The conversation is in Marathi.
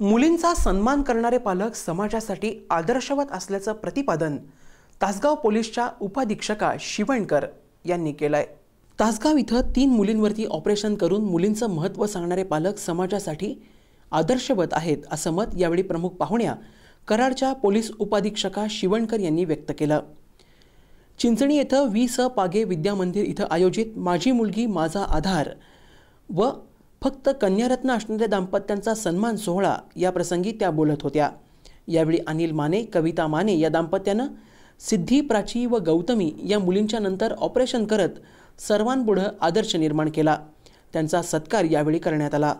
मुलींचा सन्मान करणारे पालक समाजासाठी आदर्शवत असल्याचं प्रतिपादन तासगाव पोलीसच्या उपाधीक्षका शिवणकर यांनी केलंय तासगाव इथं तीन मुलींवरती ऑपरेशन करून मुलींचं महत्त्व सांगणारे पालक समाजासाठी आदर्शवत आहेत असं मत यावेळी प्रमुख पाहुण्या कराडच्या पोलीस उपाधीक्षका शिवणकर यांनी व्यक्त केलं चिंचणी येथं वी स पागे विद्या मंदिर इथं आयोजित माझी मुलगी माझा आधार व फक्त कन्यारत्न असणाऱ्या दाम्पत्यांचा सन्मान सोहळा या प्रसंगी त्या बोलत होत्या यावेळी अनिल माने कविता माने या दाम्पत्यानं सिद्धी प्राची व गौतमी या मुलींच्या नंतर ऑपरेशन करत सर्वांपुढं आदर्श निर्माण केला त्यांचा सत्कार यावेळी करण्यात आला